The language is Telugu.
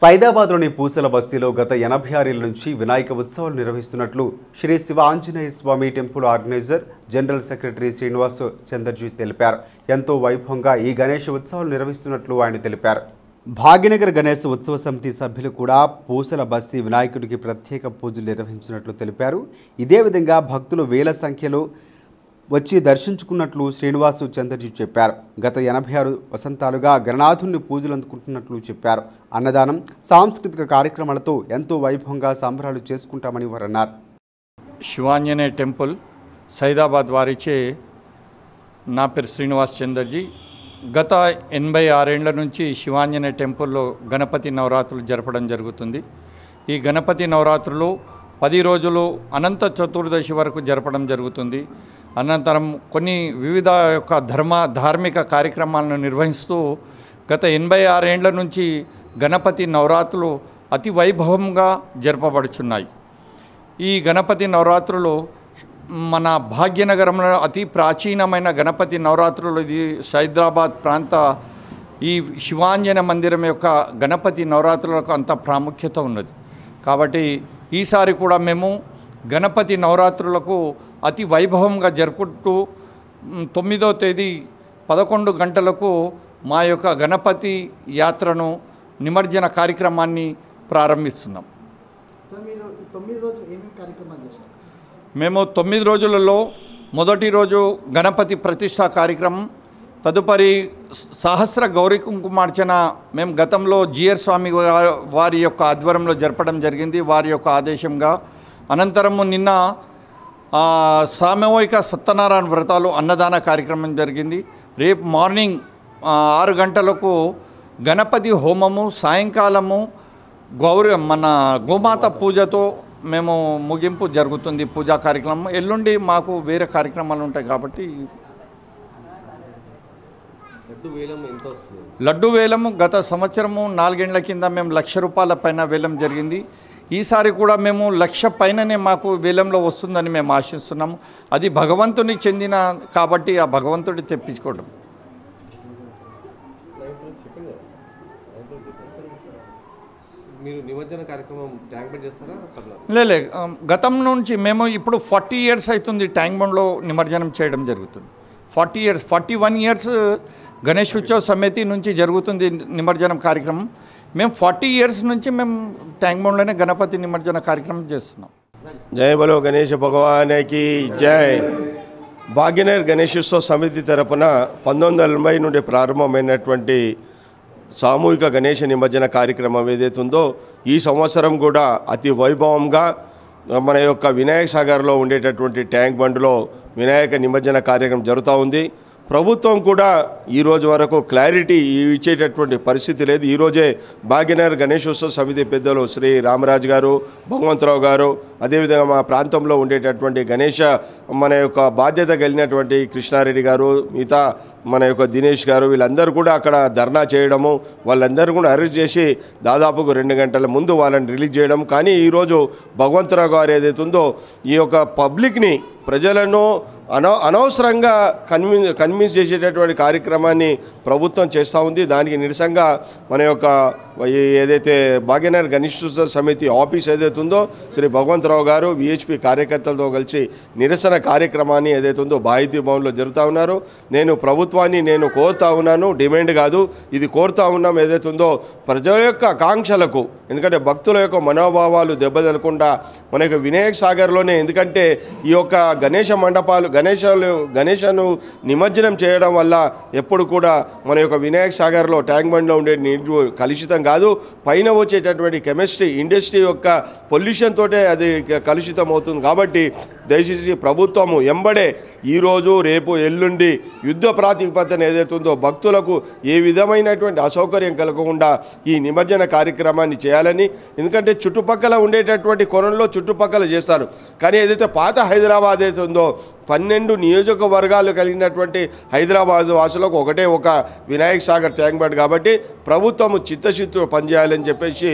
సైదాబాద్లోని పూసల బస్తీలో గత ఎనభై ఆరేళ్ల నుంచి వినాయక ఉత్సవాలు నిర్వహిస్తున్నట్లు Shri Shiva Anjaneya Swamy temple organiser general secretary Srinivas Chandrajeet తెలిపారు ఎంతో వైభవంగా ఈ గణేష్ ఉత్సవాలు నిర్వహిస్తున్నట్లు ఆయన తెలిపారు భాగ్యనగర్ గణేష్ ఉత్సవ సమితి సభ్యులు కూడా పూసల బస్తీ వినాయకుడికి ప్రత్యేక పూజలు నిర్వహించినట్లు తెలిపారు ఇదే విధంగా భక్తులు వేల సంఖ్యలో వచ్చి దర్శించుకున్నట్లు శ్రీనివాసు చంద్రజీ చెప్పారు గత ఎనభై ఆరు వసంతాలుగా గణనాథుణ్ణి పూజలు అందుకుంటున్నట్లు చెప్పారు అన్నదానం సాంస్కృతిక కార్యక్రమాలతో ఎంతో వైభవంగా సంబరాలు చేసుకుంటామని అన్నారు శివాంజనే టెంపుల్ సైదాబాద్ వారిచే నా పేరు శ్రీనివాస్ చందర్జీ గత ఎనభై ఆరేండ్ల నుంచి శివాంజనేయ టెంపుల్లో గణపతి నవరాత్రులు జరపడం జరుగుతుంది ఈ గణపతి నవరాత్రులు పది రోజులు అనంత చతుర్దశి వరకు జరపడం జరుగుతుంది అనంతరం కొన్ని వివిధ యొక్క ధర్మ ధార్మిక కార్యక్రమాలను నిర్వహిస్తూ గత ఎనభై ఆరేండ్ల నుంచి గణపతి నవరాత్రులు అతి వైభవంగా జరపబడుచున్నాయి ఈ గణపతి నవరాత్రులు మన భాగ్యనగరంలో అతి ప్రాచీనమైన గణపతి నవరాత్రులు ఇది సైదరాబాద్ ప్రాంత ఈ శివాంజన మందిరం యొక్క గణపతి నవరాత్రులకు అంత ప్రాముఖ్యత ఉన్నది కాబట్టి ఈసారి కూడా మేము గణపతి నవరాత్రులకు అతి వైభవంగా జరుపుకుంటూ తొమ్మిదో తేదీ పదకొండు గంటలకు మా యొక్క గణపతి యాత్రను నిమజ్జన కార్యక్రమాన్ని ప్రారంభిస్తున్నాం మేము తొమ్మిది రోజులలో మొదటి రోజు గణపతి ప్రతిష్ట కార్యక్రమం తదుపరి సహస్ర గౌరీ కుంకుమార్చన మేము గతంలో జిఆర్ స్వామి వారి యొక్క ఆధ్వర్యంలో జరపడం జరిగింది వారి యొక్క ఆదేశంగా అనంతరము నిన్న సామూహిక సత్యనారాయణ వ్రతాలు అన్నదాన కార్యక్రమం జరిగింది రేపు మార్నింగ్ ఆరు గంటలకు గణపతి హోమము సాయంకాలము గౌర మన గోమాత పూజతో మేము ముగింపు జరుగుతుంది పూజా కార్యక్రమం ఎల్లుండి మాకు వేరే కార్యక్రమాలు ఉంటాయి కాబట్టి లడ్డు వేలము గత సంవత్సరము నాలుగేండ్ల కింద మేము లక్ష రూపాయల పైన వేలం జరిగింది ఈసారి కూడా మేము లక్ష పైననే మాకు వేలంలో వస్తుందని మేము ఆశిస్తున్నాము అది భగవంతునికి చెందిన కాబట్టి ఆ భగవంతుడి తెప్పించుకోవడం లేలే గతం నుంచి మేము ఇప్పుడు ఫార్టీ ఇయర్స్ అవుతుంది ట్యాంక్ బండ్లో నిమజ్జనం చేయడం జరుగుతుంది forty years forty one years Ganesh Utsav Samiti నుంచి జరుగుతుంది నిమజ్జనం కార్యక్రమం మేము ఫార్టీ ఇయర్స్ నుంచి మేము ట్యాంక్ బండ్లోనే గణపతి నిమజ్జన కార్యక్రమం చేస్తున్నాం జయ బలో గణేష్ భగవానికి జై భాగ్యనేర్ గణేశోత్సవ సమితి తరపున పంతొమ్మిది వందల ఎనభై నుండి ప్రారంభమైనటువంటి సామూహిక గణేష నిమజ్జన కార్యక్రమం ఏదైతే ఉందో ఈ సంవత్సరం కూడా అతి వైభవంగా మన యొక్క వినాయక సాగర్లో ఉండేటటువంటి ట్యాంక్ బండ్లో వినాయక నిమజ్జన కార్యక్రమం జరుగుతూ ఉంది ప్రభుత్వం కూడా ఈరోజు వరకు క్లారిటీ ఇచ్చేటటువంటి పరిస్థితి లేదు ఈరోజే భాగ్యనగర్ గణేశోత్సవ సమితి పెద్దలు శ్రీ రామరాజు గారు భగవంతరావు గారు అదేవిధంగా మా ప్రాంతంలో ఉండేటటువంటి గణేష మన యొక్క బాధ్యత కలిగినటువంటి కృష్ణారెడ్డి గారు మిగతా మన యొక్క దినేష్ గారు వీళ్ళందరూ కూడా అక్కడ ధర్నా చేయడము వాళ్ళందరూ కూడా అరెస్ట్ చేసి దాదాపుకు రెండు గంటల ముందు వాళ్ళని రిలీజ్ చేయడం కానీ ఈరోజు భగవంతరావు గారు ఏదైతే ఉందో ఈ యొక్క పబ్లిక్ని ప్రజలను అనవ అనవసరంగా కన్వి కన్విన్స్ చేసేటటువంటి కార్యక్రమాన్ని ప్రభుత్వం చేస్తూ ఉంది దానికి నిరసంగా మన యొక్క ఏదైతే భాగ్యనగర్ గణేష్ సమితి ఆఫీస్ ఏదైతే ఉందో శ్రీ భగవంతరావు గారు విహెచ్పి కార్యకర్తలతో కలిసి నిరసన కార్యక్రమాన్ని ఏదైతే ఉందో బాహితీ భవన్లో జరుగుతూ ఉన్నారు నేను ప్రభుత్వాన్ని నేను కోరుతా ఉన్నాను డిమాండ్ కాదు ఇది కోరుతా ఉన్నాం ఏదైతే ఉందో ప్రజల యొక్క ఆకాంక్షలకు ఎందుకంటే భక్తుల యొక్క మనోభావాలు దెబ్బతినకుండా మన యొక్క వినాయక సాగర్లోనే ఎందుకంటే ఈ యొక్క గణేష మండపాలు గణేశాలు గణేశాను నిమజ్జనం చేయడం వల్ల ఎప్పుడు కూడా మన యొక్క వినాయక సాగర్లో ట్యాంక్ బండ్లో ఉండే నీరు కలుషితం కాదు పైన వచ్చేటటువంటి కెమిస్ట్రీ ఇండస్ట్రీ యొక్క పొల్యూషన్ తోటే అది కలుషితం అవుతుంది కాబట్టి దయచేసి ప్రభుత్వము ఎంబడే ఈరోజు రేపు ఎల్లుండి యుద్ధ ప్రాతిపదన ఉందో భక్తులకు ఏ విధమైనటువంటి అసౌకర్యం కలగకుండా ఈ నిమజ్జన కార్యక్రమాన్ని చేయాలని ఎందుకంటే చుట్టుపక్కల ఉండేటటువంటి కొనల్లో చుట్టుపక్కల చేస్తారు కానీ ఏదైతే పాత హైదరాబాద్ అయితే పని పన్నెండు నియోజకవర్గాలు కలిగినటువంటి హైదరాబాద్ వాసులకు ఒకటే ఒక వినాయక సాగర్ ట్యాంక్ బండ్ కాబట్టి ప్రభుత్వము చిత్తశుద్ధితో పనిచేయాలని చెప్పేసి